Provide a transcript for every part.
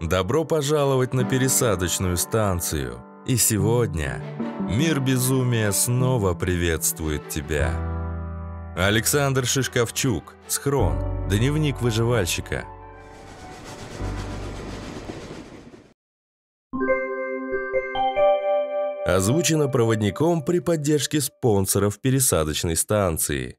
Добро пожаловать на пересадочную станцию. И сегодня мир безумия снова приветствует тебя. Александр Шишковчук, Схрон, дневник выживальщика. Озвучено проводником при поддержке спонсоров пересадочной станции.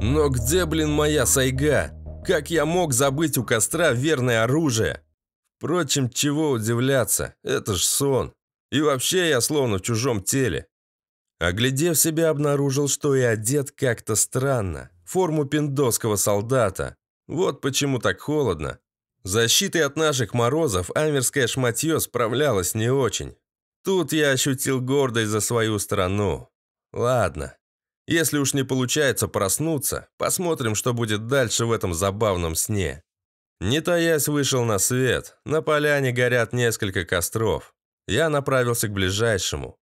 Но где, блин, моя сайга? Как я мог забыть у костра верное оружие? Впрочем, чего удивляться, это ж сон. И вообще я словно в чужом теле. Оглядев себя, обнаружил, что и одет как-то странно. Форму пиндосского солдата. Вот почему так холодно. Защитой от наших морозов амерское шматье справлялось не очень. Тут я ощутил гордость за свою страну. Ладно, если уж не получается проснуться, посмотрим, что будет дальше в этом забавном сне. Не таясь, вышел на свет. На поляне горят несколько костров. Я направился к ближайшему.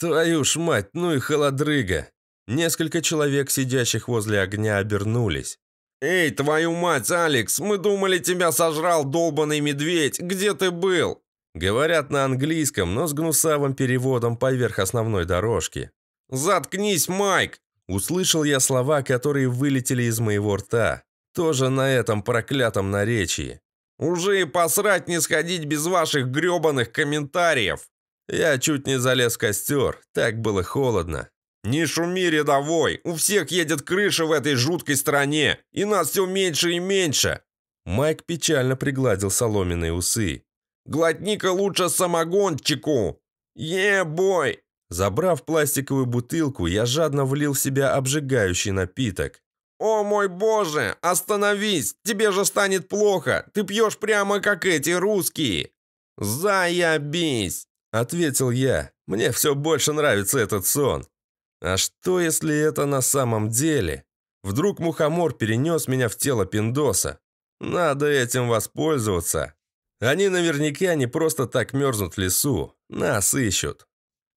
«Твою ж мать, ну и холодрыга!» Несколько человек, сидящих возле огня, обернулись. «Эй, твою мать, Алекс, мы думали, тебя сожрал долбанный медведь, где ты был?» Говорят на английском, но с гнусавым переводом поверх основной дорожки. «Заткнись, Майк!» Услышал я слова, которые вылетели из моего рта. Тоже на этом проклятом наречии. «Уже и посрать не сходить без ваших грёбаных комментариев!» Я чуть не залез в костер, так было холодно. «Не шуми, рядовой! У всех едет крыша в этой жуткой стране, и нас все меньше и меньше!» Майк печально пригладил соломенные усы. «Глотни-ка лучше самогончику!» «Е-бой! Забрав пластиковую бутылку, я жадно влил в себя обжигающий напиток. «О мой боже! Остановись! Тебе же станет плохо! Ты пьешь прямо как эти русские!» «Заябись!» – ответил я. «Мне все больше нравится этот сон». «А что, если это на самом деле? Вдруг мухомор перенес меня в тело пиндоса? Надо этим воспользоваться. Они наверняка не просто так мерзнут в лесу. Нас ищут».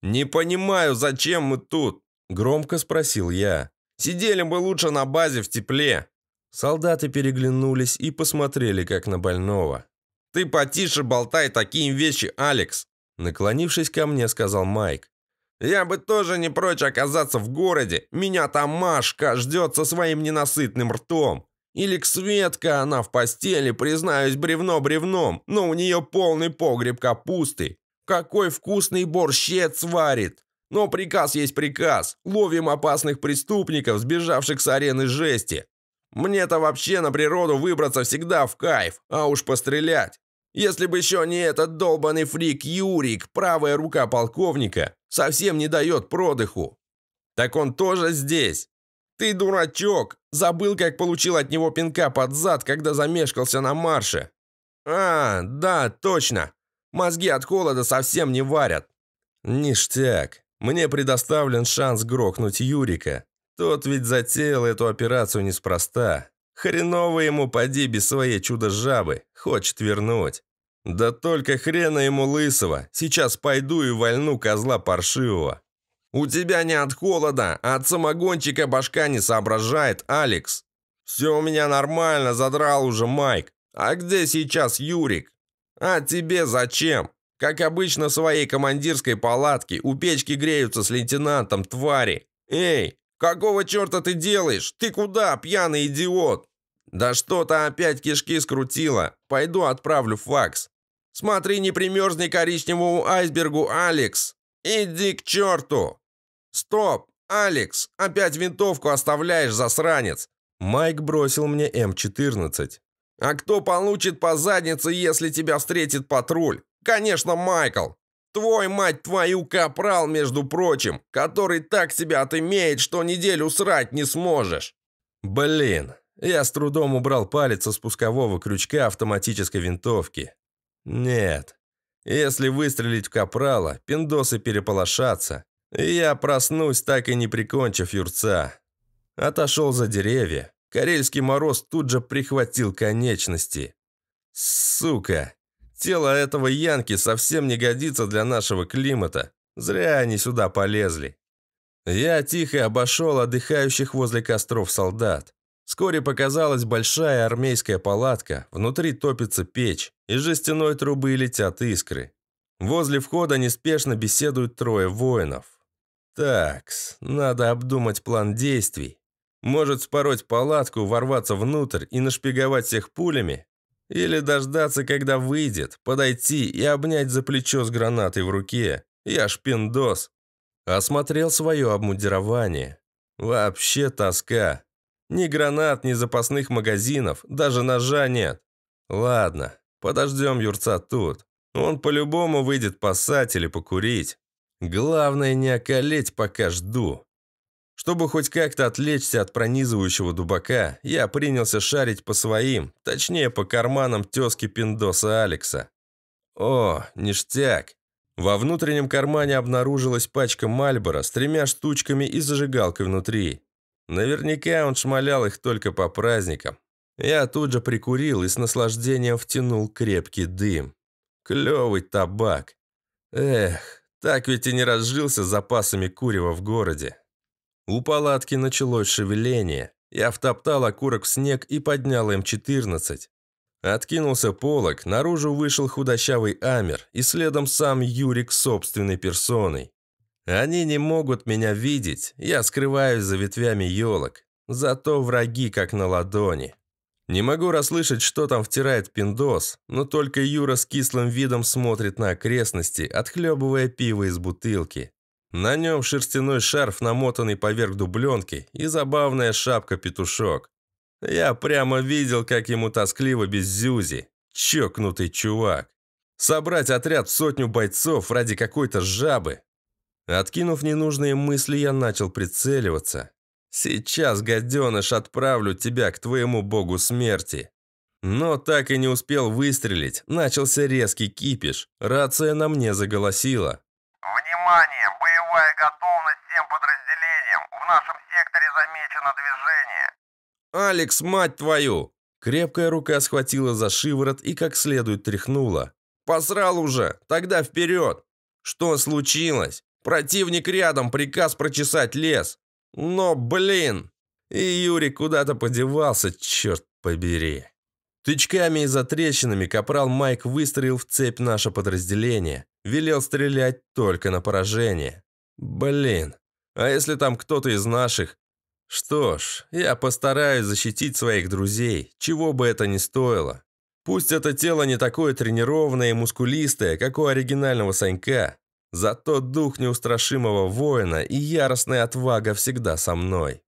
«Не понимаю, зачем мы тут?» – громко спросил я. «Сидели бы лучше на базе в тепле». Солдаты переглянулись и посмотрели, как на больного. «Ты потише болтай такие вещи, Алекс!» Наклонившись ко мне, сказал Майк. «Я бы тоже не прочь оказаться в городе. Меня там Машка ждет со своим ненасытным ртом. Или к Светка она в постели, признаюсь, бревно бревном, но у нее полный погреб капусты. Какой вкусный борщец варит! Но приказ есть приказ. Ловим опасных преступников, сбежавших с арены жести. Мне-то вообще на природу выбраться всегда в кайф, а уж пострелять. Если бы еще не этот долбанный фрик Юрик, правая рука полковника, совсем не дает продыху. Так он тоже здесь. Ты дурачок, забыл, как получил от него пинка под зад, когда замешкался на марше. А, да, точно. Мозги от холода совсем не варят. Ништяк. Мне предоставлен шанс грохнуть Юрика. Тот ведь затеял эту операцию неспроста. Хреново ему поди без своей чудо-жабы. Хочет вернуть. Да только хрена ему лысого. Сейчас пойду и вольну козла паршивого. У тебя не от холода, а от самогончика башка не соображает, Алекс. Все у меня нормально, задрал уже Майк. А где сейчас Юрик? «А тебе зачем? Как обычно в своей командирской палатке у печки греются с лейтенантом твари. Эй, какого черта ты делаешь? Ты куда, пьяный идиот?» «Да что-то опять кишки скрутило. Пойду отправлю факс». «Смотри, не примерзни коричневому айсбергу, Алекс! Иди к черту!» «Стоп! Алекс, опять винтовку оставляешь, засранец!» Майк бросил мне М14. Эм а кто получит по заднице, если тебя встретит патруль? Конечно, Майкл. Твой, мать твою, капрал, между прочим, который так себя отымеет, что неделю срать не сможешь. Блин, я с трудом убрал палец со спускового крючка автоматической винтовки. Нет. Если выстрелить в капрала, пиндосы переполошатся. И я проснусь, так и не прикончив юрца. Отошел за деревья. Карельский мороз тут же прихватил конечности. Сука! Тело этого Янки совсем не годится для нашего климата. Зря они сюда полезли. Я тихо обошел отдыхающих возле костров солдат. Вскоре показалась большая армейская палатка, внутри топится печь, из жестяной трубы летят искры. Возле входа неспешно беседуют трое воинов. Такс, надо обдумать план действий. Может спороть палатку, ворваться внутрь и нашпиговать всех пулями? Или дождаться, когда выйдет, подойти и обнять за плечо с гранатой в руке? Я шпиндос. Осмотрел свое обмундирование. Вообще тоска. Ни гранат, ни запасных магазинов, даже ножа нет. Ладно, подождем юрца тут. Он по-любому выйдет поссать или покурить. Главное не околеть, пока жду. Чтобы хоть как-то отвлечься от пронизывающего дубака, я принялся шарить по своим, точнее по карманам тезки Пиндоса Алекса. О, ништяк. Во внутреннем кармане обнаружилась пачка Мальбора с тремя штучками и зажигалкой внутри. Наверняка он шмалял их только по праздникам. Я тут же прикурил и с наслаждением втянул крепкий дым. Клёвый табак. Эх, так ведь и не разжился запасами курева в городе. У палатки началось шевеление. Я втоптал окурок в снег и поднял М14. Эм Откинулся полог, наружу вышел худощавый Амер и следом сам Юрик собственной персоной. Они не могут меня видеть, я скрываюсь за ветвями елок. Зато враги как на ладони. Не могу расслышать, что там втирает пиндос, но только Юра с кислым видом смотрит на окрестности, отхлебывая пиво из бутылки. На нем шерстяной шарф, намотанный поверх дубленки, и забавная шапка-петушок. Я прямо видел, как ему тоскливо без зюзи. Чокнутый чувак. Собрать отряд в сотню бойцов ради какой-то жабы. Откинув ненужные мысли, я начал прицеливаться. «Сейчас, гаденыш, отправлю тебя к твоему богу смерти». Но так и не успел выстрелить, начался резкий кипиш, рация на мне заголосила. нашем секторе замечено движение». «Алекс, мать твою!» Крепкая рука схватила за шиворот и как следует тряхнула. «Посрал уже! Тогда вперед!» «Что случилось? Противник рядом, приказ прочесать лес!» «Но, блин!» И Юрий куда-то подевался, черт побери. Тычками и затрещинами капрал Майк выстрелил в цепь наше подразделение. Велел стрелять только на поражение. Блин, а если там кто-то из наших? Что ж, я постараюсь защитить своих друзей, чего бы это ни стоило. Пусть это тело не такое тренированное и мускулистое, как у оригинального Санька, зато дух неустрашимого воина и яростная отвага всегда со мной.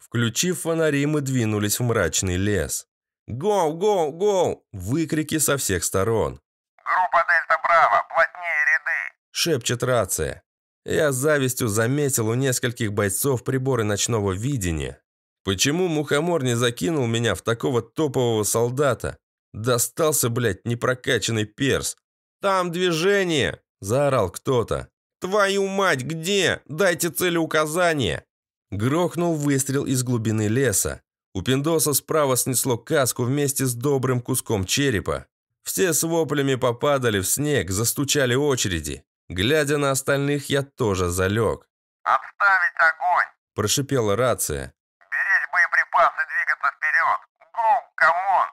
Включив фонари, мы двинулись в мрачный лес. «Гоу, гоу, гоу!» – выкрики со всех сторон. «Группа Дельта Браво, плотнее ряды!» – шепчет рация. Я с завистью заметил у нескольких бойцов приборы ночного видения. Почему мухомор не закинул меня в такого топового солдата? Достался, блядь, непрокачанный перс. «Там движение!» – заорал кто-то. «Твою мать, где? Дайте целеуказание!» Грохнул выстрел из глубины леса. У Пиндоса справа снесло каску вместе с добрым куском черепа. Все с воплями попадали в снег, застучали очереди. Глядя на остальных, я тоже залег. «Отставить огонь!» – прошипела рация. «Беречь боеприпасы, двигаться вперед! Гоу, камон!»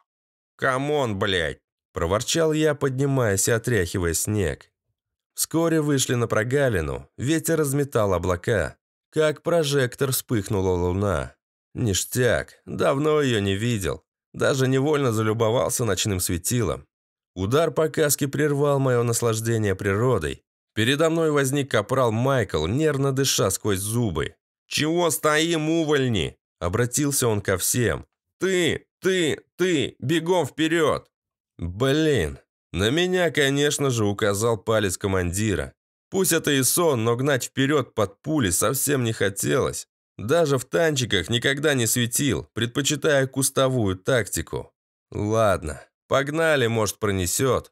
«Камон, блядь!» – проворчал я, поднимаясь и отряхивая снег. Вскоре вышли на прогалину, ветер разметал облака. Как прожектор вспыхнула луна. Ништяк, давно ее не видел. Даже невольно залюбовался ночным светилом. Удар по каске прервал мое наслаждение природой. Передо мной возник капрал Майкл, нервно дыша сквозь зубы. «Чего стоим, увольни?» Обратился он ко всем. «Ты, ты, ты, бегом вперед!» «Блин!» На меня, конечно же, указал палец командира. Пусть это и сон, но гнать вперед под пули совсем не хотелось. Даже в танчиках никогда не светил, предпочитая кустовую тактику. Ладно, погнали, может, пронесет.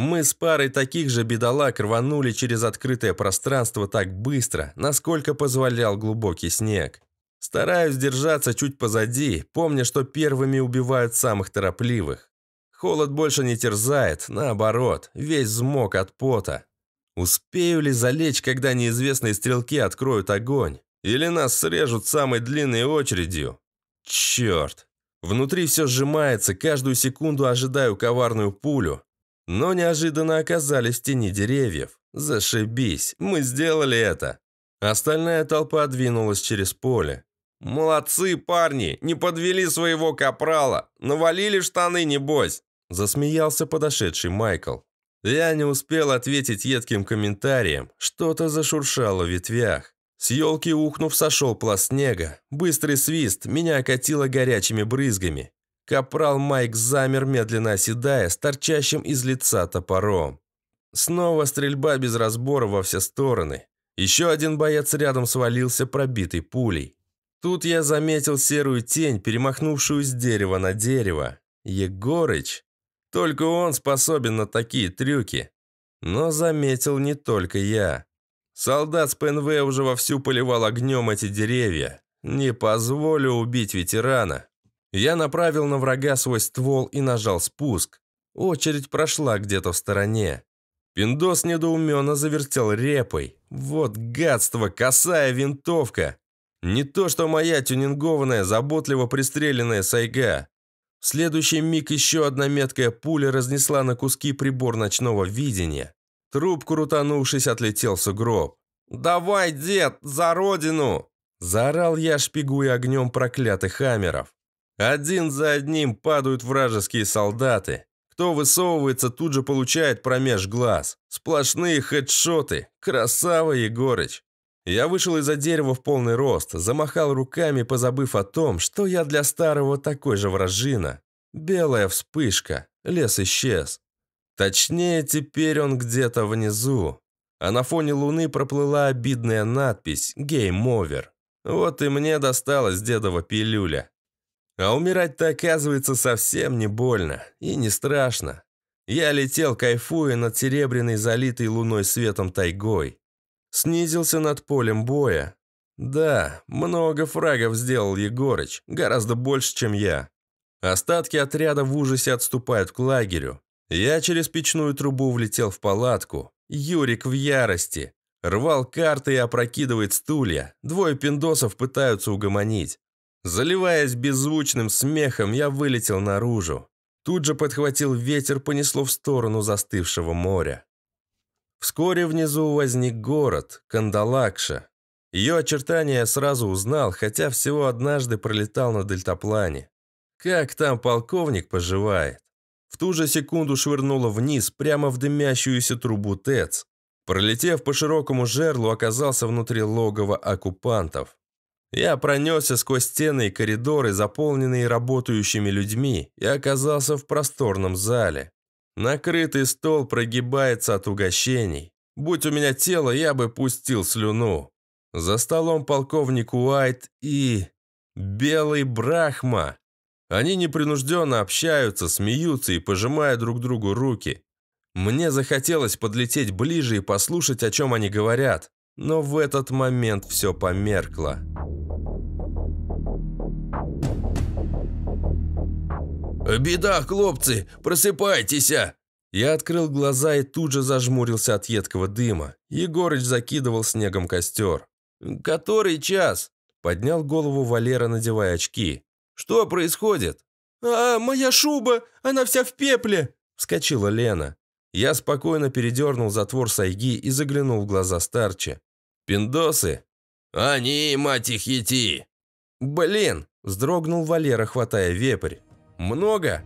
Мы с парой таких же бедолаг рванули через открытое пространство так быстро, насколько позволял глубокий снег. Стараюсь держаться чуть позади, помня, что первыми убивают самых торопливых. Холод больше не терзает, наоборот, весь взмок от пота. Успею ли залечь, когда неизвестные стрелки откроют огонь? Или нас срежут самой длинной очередью? Черт! Внутри все сжимается, каждую секунду ожидаю коварную пулю, но неожиданно оказались в тени деревьев. Зашибись, мы сделали это. Остальная толпа двинулась через поле. «Молодцы, парни! Не подвели своего капрала! Навалили штаны, небось!» Засмеялся подошедший Майкл. Я не успел ответить едким комментарием. Что-то зашуршало в ветвях. С елки ухнув, сошел пласт снега. Быстрый свист меня окатило горячими брызгами. Капрал Майк замер, медленно оседая, с торчащим из лица топором. Снова стрельба без разбора во все стороны. Еще один боец рядом свалился, пробитый пулей. Тут я заметил серую тень, перемахнувшую с дерева на дерево. Егорыч. Только он способен на такие трюки. Но заметил не только я. Солдат с ПНВ уже вовсю поливал огнем эти деревья. Не позволю убить ветерана. Я направил на врага свой ствол и нажал спуск. Очередь прошла где-то в стороне. Пиндос недоуменно завертел репой. Вот гадство, косая винтовка. Не то, что моя тюнингованная, заботливо пристреленная сайга. В следующий миг еще одна меткая пуля разнесла на куски прибор ночного видения. Труп, крутанувшись, отлетел в сугроб. «Давай, дед, за родину!» Заорал я, шпигуя огнем проклятых хамеров. Один за одним падают вражеские солдаты. Кто высовывается, тут же получает промеж глаз. Сплошные хедшоты. Красава, Егорыч. Я вышел из-за дерева в полный рост, замахал руками, позабыв о том, что я для старого такой же вражина. Белая вспышка. Лес исчез. Точнее, теперь он где-то внизу. А на фоне луны проплыла обидная надпись «Гейм-овер». Вот и мне досталась дедова пилюля. А умирать-то, оказывается, совсем не больно и не страшно. Я летел, кайфуя над серебряной, залитой луной светом тайгой. Снизился над полем боя. Да, много фрагов сделал Егорыч, гораздо больше, чем я. Остатки отряда в ужасе отступают к лагерю. Я через печную трубу влетел в палатку. Юрик в ярости. Рвал карты и опрокидывает стулья. Двое пиндосов пытаются угомонить. Заливаясь беззвучным смехом, я вылетел наружу. Тут же подхватил ветер, понесло в сторону застывшего моря. Вскоре внизу возник город, Кандалакша. Ее очертания я сразу узнал, хотя всего однажды пролетал на дельтаплане. Как там полковник поживает? В ту же секунду швырнуло вниз, прямо в дымящуюся трубу ТЭЦ. Пролетев по широкому жерлу, оказался внутри логова оккупантов. Я пронесся сквозь стены и коридоры, заполненные работающими людьми, и оказался в просторном зале. Накрытый стол прогибается от угощений. Будь у меня тело, я бы пустил слюну. За столом полковник Уайт и... Белый Брахма. Они непринужденно общаются, смеются и пожимают друг другу руки. Мне захотелось подлететь ближе и послушать, о чем они говорят. Но в этот момент все померкло. «Беда, хлопцы! Просыпайтесь!» а!» Я открыл глаза и тут же зажмурился от едкого дыма. Егорыч закидывал снегом костер. «Который час?» Поднял голову Валера, надевая очки. «Что происходит?» «А, моя шуба! Она вся в пепле!» Вскочила Лена. Я спокойно передернул затвор сайги и заглянул в глаза старче. «Пиндосы?» «Они, мать их, ети!» «Блин!» – вздрогнул Валера, хватая вепрь. «Много?»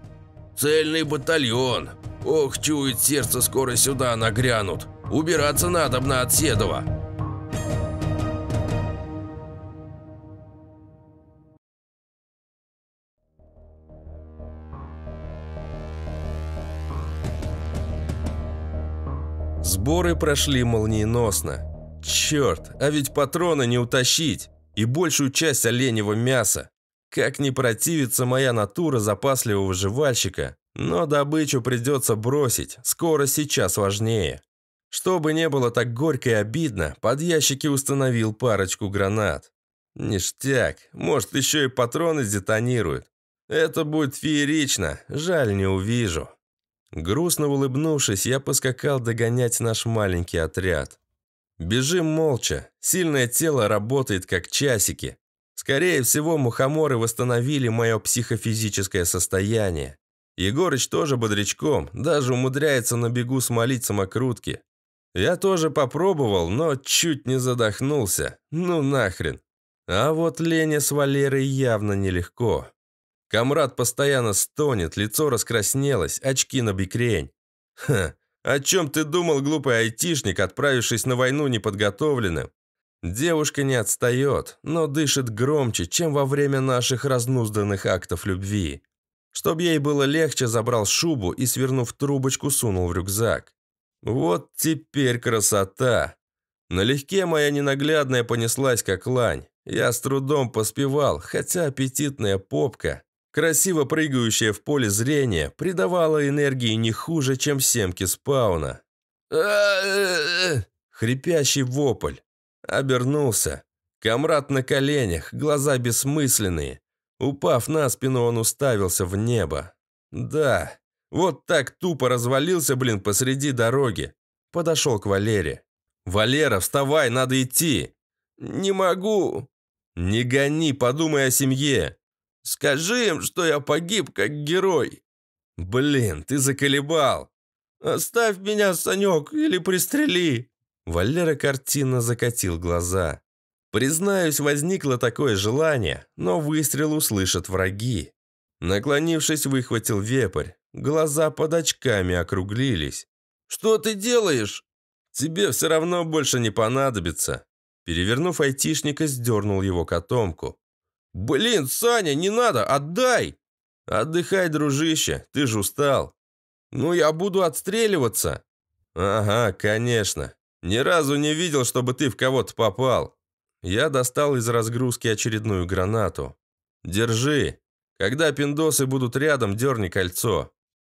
«Цельный батальон! Ох, чует сердце, скоро сюда нагрянут! Убираться надо на отседова. Сборы прошли молниеносно. Черт, а ведь патрона не утащить. И большую часть оленевого мяса. Как не противится моя натура запасливого жевальщика, но добычу придется бросить, скоро сейчас важнее. Чтобы не было так горько и обидно, под ящики установил парочку гранат. Ништяк, может еще и патроны детонируют. Это будет феерично, жаль не увижу. Грустно улыбнувшись, я поскакал догонять наш маленький отряд. Бежим молча. Сильное тело работает как часики. Скорее всего, мухоморы восстановили мое психофизическое состояние. Егорыч тоже бодрячком, даже умудряется на бегу смолить самокрутки. Я тоже попробовал, но чуть не задохнулся. Ну нахрен. А вот Леня с Валерой явно нелегко. Камрад постоянно стонет, лицо раскраснелось, очки на бикрень. Ха, о чем ты думал, глупый айтишник, отправившись на войну неподготовленным? Девушка не отстает, но дышит громче, чем во время наших разнузданных актов любви. Чтоб ей было легче, забрал шубу и, свернув трубочку, сунул в рюкзак. Вот теперь красота! Налегке моя ненаглядная понеслась, как лань. Я с трудом поспевал, хотя аппетитная попка Красиво прыгающая в поле зрения придавало энергии не хуже, чем семки спауна. Хрипящий вопль. Обернулся. Камрад на коленях, глаза бессмысленные. Упав на спину, он уставился в небо. Да, вот так тупо развалился, блин, посреди дороги. Подошел к Валере. «Валера, вставай, надо идти!» «Не могу!» «Не гони, подумай о семье!» Скажи им, что я погиб как герой». «Блин, ты заколебал!» «Оставь меня, Санек, или пристрели!» Валера картинно закатил глаза. Признаюсь, возникло такое желание, но выстрел услышат враги. Наклонившись, выхватил вепрь. Глаза под очками округлились. «Что ты делаешь?» «Тебе все равно больше не понадобится». Перевернув айтишника, сдернул его котомку. «Блин, Саня, не надо, отдай!» «Отдыхай, дружище, ты же устал». «Ну, я буду отстреливаться». «Ага, конечно. Ни разу не видел, чтобы ты в кого-то попал». Я достал из разгрузки очередную гранату. «Держи. Когда пиндосы будут рядом, дерни кольцо».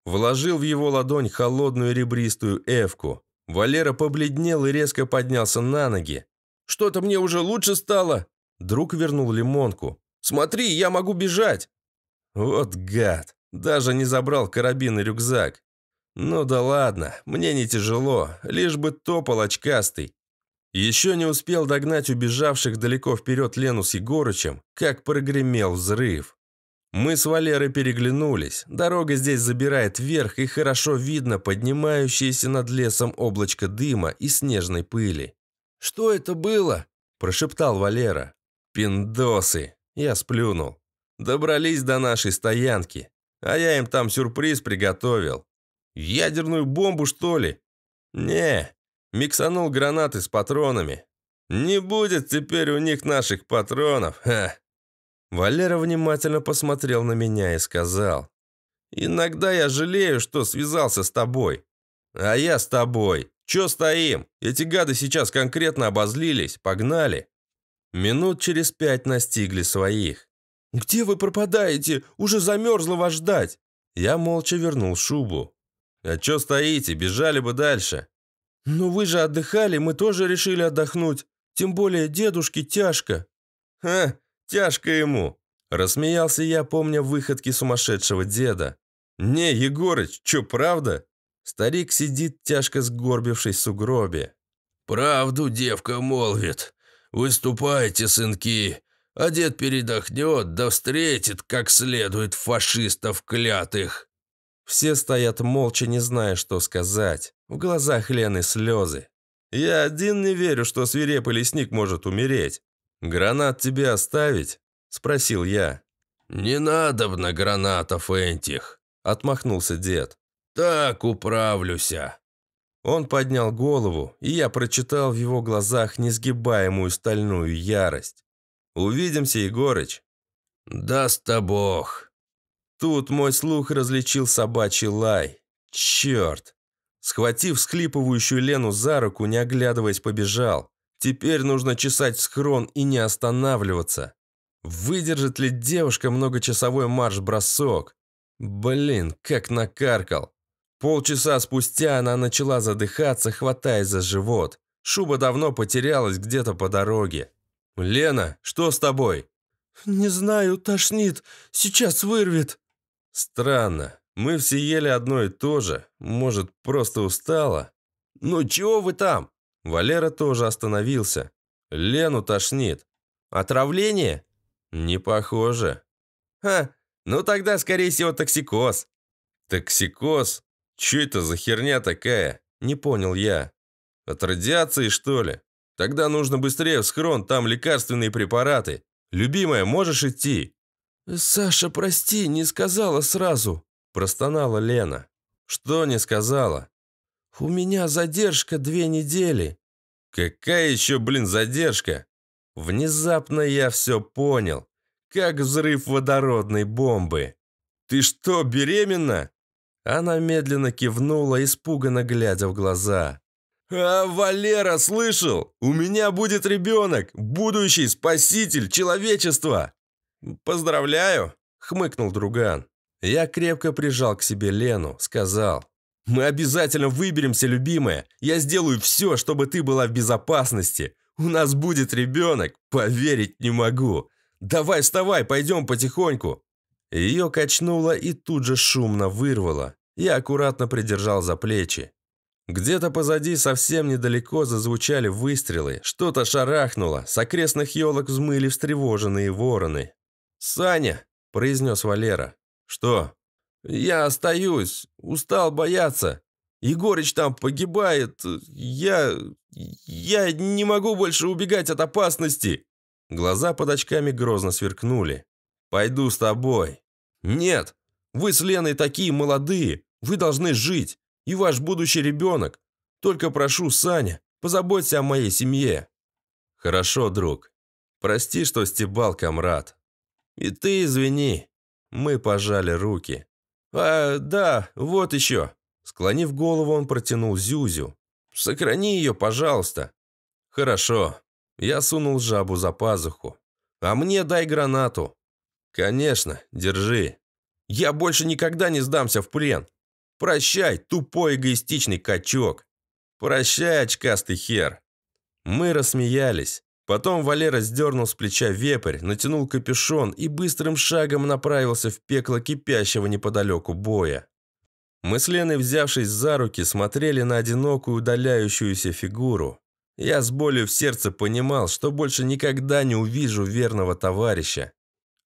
Вложил в его ладонь холодную ребристую эвку. Валера побледнел и резко поднялся на ноги. «Что-то мне уже лучше стало!» Друг вернул лимонку. Смотри, я могу бежать!» Вот гад! Даже не забрал карабин и рюкзак. Ну да ладно, мне не тяжело, лишь бы топал очкастый. Еще не успел догнать убежавших далеко вперед Лену с Егорычем, как прогремел взрыв. Мы с Валерой переглянулись. Дорога здесь забирает вверх, и хорошо видно поднимающееся над лесом облачко дыма и снежной пыли. «Что это было?» – прошептал Валера. «Пиндосы!» Я сплюнул. Добрались до нашей стоянки. А я им там сюрприз приготовил. Ядерную бомбу, что ли? Не, миксанул гранаты с патронами. Не будет теперь у них наших патронов, ха. Валера внимательно посмотрел на меня и сказал. «Иногда я жалею, что связался с тобой». «А я с тобой. Чё стоим? Эти гады сейчас конкретно обозлились. Погнали». Минут через пять настигли своих. «Где вы пропадаете? Уже замерзло вас ждать!» Я молча вернул шубу. «А чё стоите? Бежали бы дальше!» «Ну вы же отдыхали, мы тоже решили отдохнуть. Тем более дедушке тяжко». «Ха, тяжко ему!» Рассмеялся я, помня выходки сумасшедшего деда. «Не, Егорыч, чё, правда?» Старик сидит, тяжко сгорбившись в сугробе. «Правду девка молвит», «Выступайте, сынки, а дед передохнет, да встретит как следует фашистов клятых». Все стоят молча, не зная, что сказать. В глазах Лены слезы. «Я один не верю, что свирепый лесник может умереть. Гранат тебе оставить?» – спросил я. «Не надо на гранатов этих», – отмахнулся дед. «Так управлюся». Он поднял голову, и я прочитал в его глазах несгибаемую стальную ярость. «Увидимся, Егорыч!» «Даст-то бог!» Тут мой слух различил собачий лай. «Черт!» Схватив схлипывающую Лену за руку, не оглядываясь, побежал. Теперь нужно чесать схрон и не останавливаться. Выдержит ли девушка многочасовой марш-бросок? Блин, как накаркал. Полчаса спустя она начала задыхаться, хватаясь за живот. Шуба давно потерялась где-то по дороге. «Лена, что с тобой?» «Не знаю, тошнит. Сейчас вырвет». «Странно. Мы все ели одно и то же. Может, просто устала?» «Ну чего вы там?» Валера тоже остановился. «Лену тошнит». «Отравление?» «Не похоже». «Ха, ну тогда, скорее всего, токсикоз». «Токсикоз? «Че это за херня такая?» «Не понял я». «От радиации, что ли?» «Тогда нужно быстрее в схрон, там лекарственные препараты. Любимая, можешь идти?» «Саша, прости, не сказала сразу», – простонала Лена. «Что не сказала?» «У меня задержка две недели». «Какая еще, блин, задержка?» Внезапно я все понял. Как взрыв водородной бомбы. «Ты что, беременна?» Она медленно кивнула, испуганно глядя в глаза. «А, Валера, слышал? У меня будет ребенок, будущий спаситель человечества!» «Поздравляю!» – хмыкнул друган. Я крепко прижал к себе Лену, сказал. «Мы обязательно выберемся, любимая. Я сделаю все, чтобы ты была в безопасности. У нас будет ребенок, поверить не могу. Давай вставай, пойдем потихоньку. Ее качнуло и тут же шумно вырвало. Я аккуратно придержал за плечи. Где-то позади совсем недалеко зазвучали выстрелы, что-то шарахнуло, с окрестных елок взмыли встревоженные вороны. «Саня!» – произнес Валера. «Что?» «Я остаюсь, устал бояться. Егорыч там погибает, я... я не могу больше убегать от опасности!» Глаза под очками грозно сверкнули. Пойду с тобой». «Нет, вы с Леной такие молодые, вы должны жить, и ваш будущий ребенок. Только прошу, Саня, позаботься о моей семье». «Хорошо, друг. Прости, что стебал, комрад». «И ты извини». Мы пожали руки. «А, да, вот еще». Склонив голову, он протянул Зюзю. «Сохрани ее, пожалуйста». «Хорошо». Я сунул жабу за пазуху. «А мне дай гранату». «Конечно, держи. Я больше никогда не сдамся в плен. Прощай, тупой эгоистичный качок. Прощай, очкастый хер». Мы рассмеялись. Потом Валера сдернул с плеча вепрь, натянул капюшон и быстрым шагом направился в пекло кипящего неподалеку боя. Мы с Леной, взявшись за руки, смотрели на одинокую удаляющуюся фигуру. Я с болью в сердце понимал, что больше никогда не увижу верного товарища.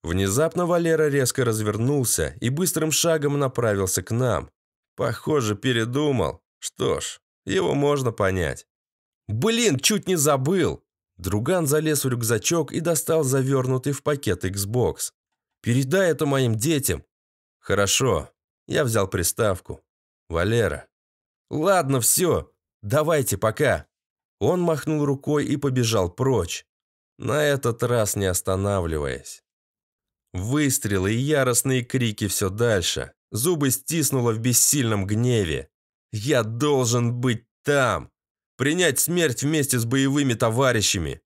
Внезапно Валера резко развернулся и быстрым шагом направился к нам. Похоже, передумал. Что ж, его можно понять. «Блин, чуть не забыл!» Друган залез в рюкзачок и достал завернутый в пакет Xbox. «Передай это моим детям!» «Хорошо». Я взял приставку. «Валера». «Ладно, все. Давайте, пока». Он махнул рукой и побежал прочь, на этот раз не останавливаясь. Выстрелы и яростные крики все дальше. Зубы стиснуло в бессильном гневе. «Я должен быть там! Принять смерть вместе с боевыми товарищами!»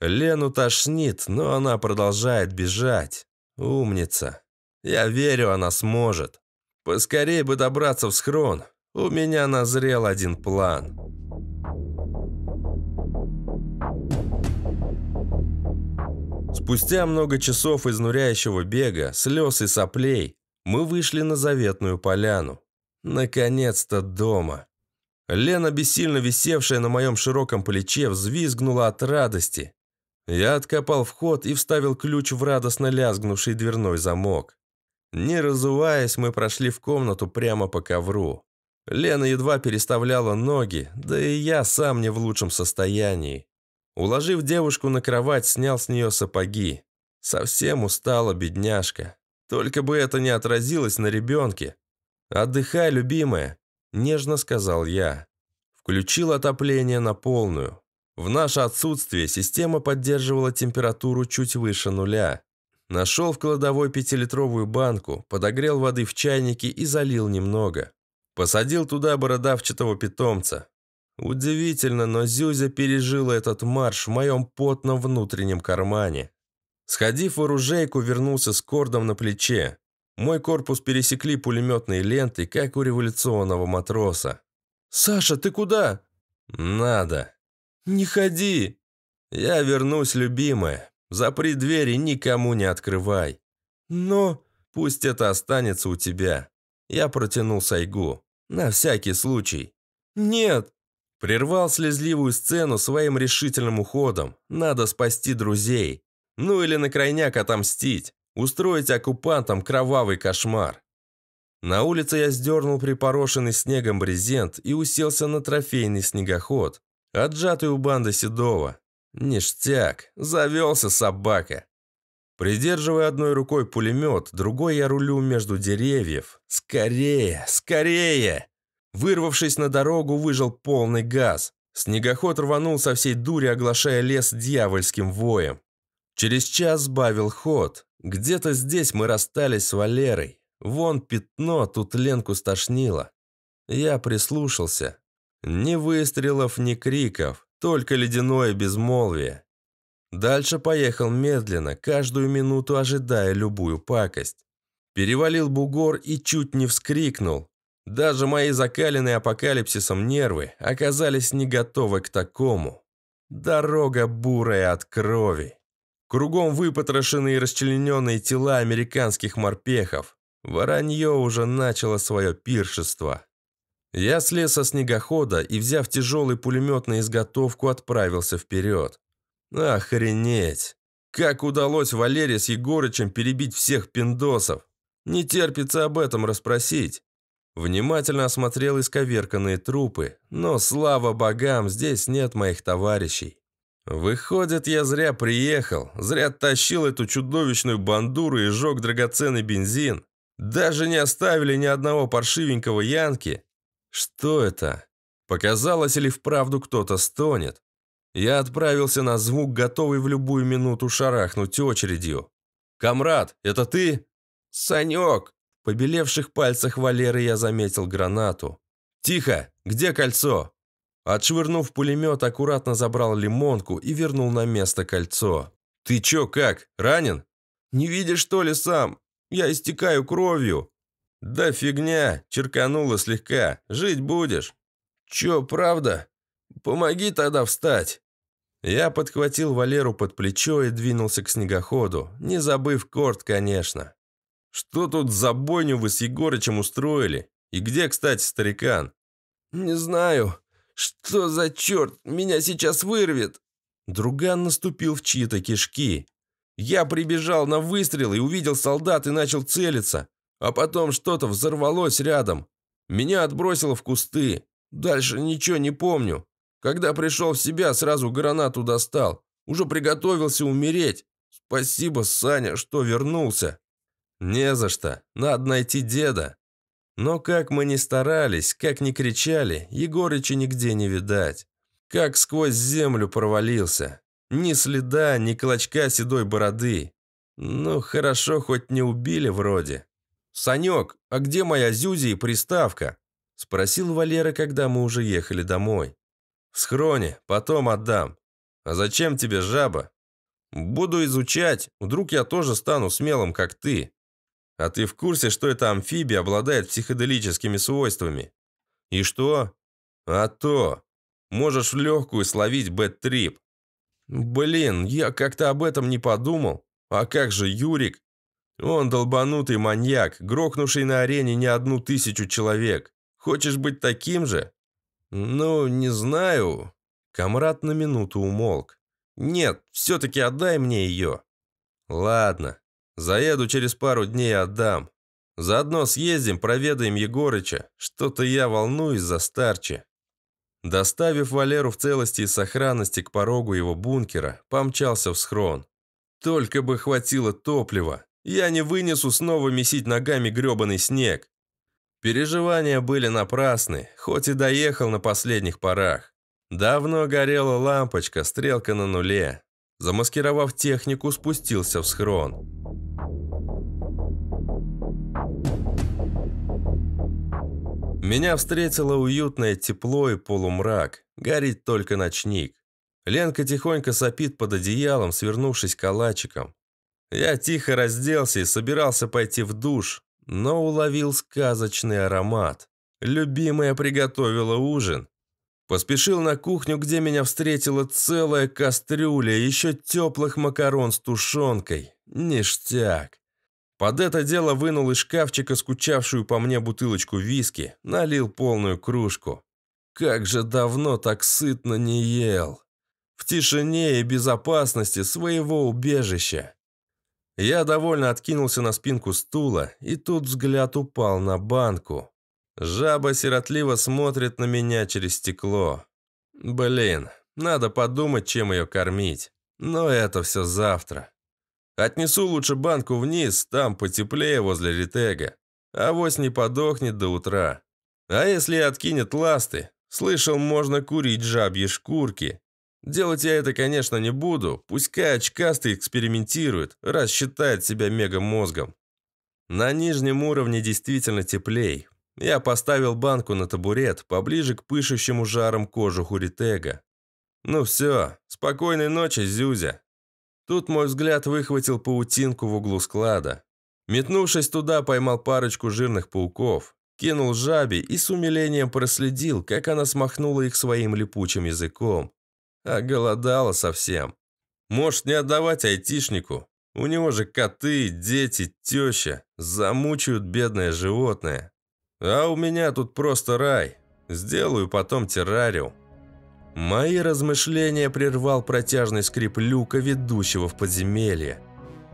Лену тошнит, но она продолжает бежать. Умница. Я верю, она сможет. Поскорее бы добраться в схрон. У меня назрел один план. Спустя много часов изнуряющего бега, слез и соплей, мы вышли на заветную поляну. Наконец-то дома. Лена, бессильно висевшая на моем широком плече, взвизгнула от радости. Я откопал вход и вставил ключ в радостно лязгнувший дверной замок. Не разуваясь, мы прошли в комнату прямо по ковру. Лена едва переставляла ноги, да и я сам не в лучшем состоянии. Уложив девушку на кровать, снял с нее сапоги. Совсем устала бедняжка. Только бы это не отразилось на ребенке. «Отдыхай, любимая», – нежно сказал я. Включил отопление на полную. В наше отсутствие система поддерживала температуру чуть выше нуля. Нашел в кладовой пятилитровую банку, подогрел воды в чайнике и залил немного. Посадил туда бородавчатого питомца. Удивительно, но Зюзя пережила этот марш в моем потном внутреннем кармане. Сходив в оружейку, вернулся с кордом на плече. Мой корпус пересекли пулеметные ленты, как у революционного матроса. «Саша, ты куда?» «Надо». «Не ходи!» «Я вернусь, любимая. Запри двери, никому не открывай». «Но...» «Пусть это останется у тебя». Я протянул Сайгу. «На всякий случай». «Нет!» Прервал слезливую сцену своим решительным уходом. Надо спасти друзей. Ну или на крайняк отомстить. Устроить оккупантам кровавый кошмар. На улице я сдернул припорошенный снегом брезент и уселся на трофейный снегоход, отжатый у банды Седова. Ништяк, завелся собака. Придерживая одной рукой пулемет, другой я рулю между деревьев. Скорее, скорее! Вырвавшись на дорогу, выжил полный газ. Снегоход рванул со всей дури, оглашая лес дьявольским воем. Через час сбавил ход. Где-то здесь мы расстались с Валерой. Вон пятно, тут Ленку стошнило. Я прислушался. Ни выстрелов, ни криков, только ледяное безмолвие. Дальше поехал медленно, каждую минуту ожидая любую пакость. Перевалил бугор и чуть не вскрикнул. Даже мои закаленные апокалипсисом нервы оказались не готовы к такому. Дорога бурая от крови. Кругом выпотрошенные и расчлененные тела американских морпехов. Воронье уже начало свое пиршество. Я слез со снегохода и, взяв тяжелый пулемет на изготовку, отправился вперед. Охренеть! Как удалось Валере с Егорычем перебить всех пиндосов? Не терпится об этом расспросить. Внимательно осмотрел исковерканные трупы, но, слава богам, здесь нет моих товарищей. Выходит, я зря приехал, зря тащил эту чудовищную бандуру и жег драгоценный бензин. Даже не оставили ни одного паршивенького янки. Что это? Показалось ли вправду кто-то стонет? Я отправился на звук, готовый в любую минуту шарахнуть очередью. «Камрад, это ты?» «Санек!» побелевших пальцах Валеры я заметил гранату. «Тихо! Где кольцо?» Отшвырнув пулемет, аккуратно забрал лимонку и вернул на место кольцо. «Ты чё, как? Ранен?» «Не видишь, что ли, сам? Я истекаю кровью!» «Да фигня! Черкануло слегка. Жить будешь!» «Чё, правда? Помоги тогда встать!» Я подхватил Валеру под плечо и двинулся к снегоходу, не забыв корт, конечно. Что тут за бойню вы с Егорычем устроили? И где, кстати, старикан?» «Не знаю. Что за черт? Меня сейчас вырвет!» Друган наступил в чьи-то кишки. Я прибежал на выстрел и увидел солдат и начал целиться. А потом что-то взорвалось рядом. Меня отбросило в кусты. Дальше ничего не помню. Когда пришел в себя, сразу гранату достал. Уже приготовился умереть. Спасибо, Саня, что вернулся. «Не за что. Надо найти деда». Но как мы ни старались, как ни кричали, Егорыча нигде не видать. Как сквозь землю провалился. Ни следа, ни клочка седой бороды. Ну, хорошо, хоть не убили вроде. «Санек, а где моя Зюзи и приставка?» Спросил Валера, когда мы уже ехали домой. «В схроне, потом отдам. А зачем тебе жаба?» «Буду изучать, вдруг я тоже стану смелым, как ты». А ты в курсе, что эта амфибия обладает психоделическими свойствами? И что? А то. Можешь в легкую словить бэт-трип. Блин, я как-то об этом не подумал. А как же Юрик? Он долбанутый маньяк, грохнувший на арене не одну тысячу человек. Хочешь быть таким же? Ну, не знаю. Комрад на минуту умолк. Нет, все-таки отдай мне ее. Ладно, Заеду через пару дней отдам. Заодно съездим, проведаем Егорыча. Что-то я волнуюсь за старче». Доставив Валеру в целости и сохранности к порогу его бункера, помчался в схрон. «Только бы хватило топлива. Я не вынесу снова месить ногами грёбаный снег». Переживания были напрасны, хоть и доехал на последних порах. Давно горела лампочка, стрелка на нуле. Замаскировав технику, спустился в схрон. Меня встретило уютное тепло и полумрак. Горит только ночник. Ленка тихонько сопит под одеялом, свернувшись калачиком. Я тихо разделся и собирался пойти в душ, но уловил сказочный аромат. Любимая приготовила ужин. Поспешил на кухню, где меня встретила целая кастрюля еще теплых макарон с тушенкой. Ништяк. Под это дело вынул из шкафчика скучавшую по мне бутылочку виски, налил полную кружку. Как же давно так сытно не ел. В тишине и безопасности своего убежища. Я довольно откинулся на спинку стула, и тут взгляд упал на банку. Жаба сиротливо смотрит на меня через стекло. Блин, надо подумать, чем ее кормить. Но это все завтра. Отнесу лучше банку вниз, там потеплее возле ретега. Авось не подохнет до утра. А если откинет ласты? Слышал, можно курить жабьи шкурки. Делать я это, конечно, не буду. Пускай очкастый экспериментирует, раз считает себя мегамозгом. На нижнем уровне действительно теплей. Я поставил банку на табурет, поближе к пышущему жаром кожу хуритега. Ну все, спокойной ночи, Зюзя. Тут мой взгляд выхватил паутинку в углу склада. Метнувшись туда, поймал парочку жирных пауков, кинул жабе и с умилением проследил, как она смахнула их своим липучим языком. А голодала совсем. Может, не отдавать айтишнику? У него же коты, дети, теща. Замучают бедное животное. А у меня тут просто рай. Сделаю потом террариум. Мои размышления прервал протяжный скрип люка, ведущего в подземелье.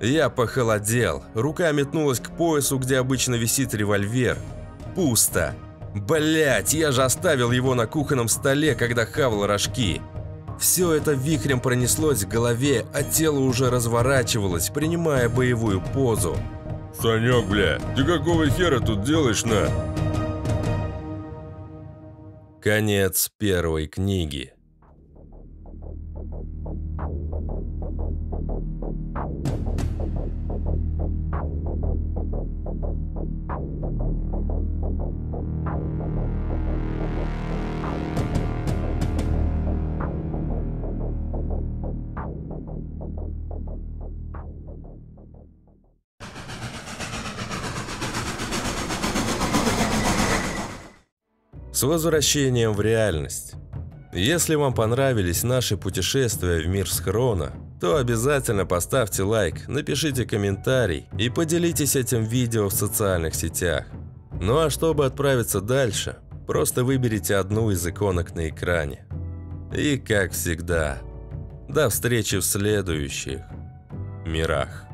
Я похолодел, рука метнулась к поясу, где обычно висит револьвер. Пусто. Блять, я же оставил его на кухонном столе, когда хавал рожки. Все это вихрем пронеслось в голове, а тело уже разворачивалось, принимая боевую позу. «Санек, бля, ты какого хера тут делаешь, на?» Конец первой книги. возвращением в реальность. Если вам понравились наши путешествия в мир схрона, то обязательно поставьте лайк, напишите комментарий и поделитесь этим видео в социальных сетях. Ну а чтобы отправиться дальше, просто выберите одну из иконок на экране. И как всегда, до встречи в следующих мирах.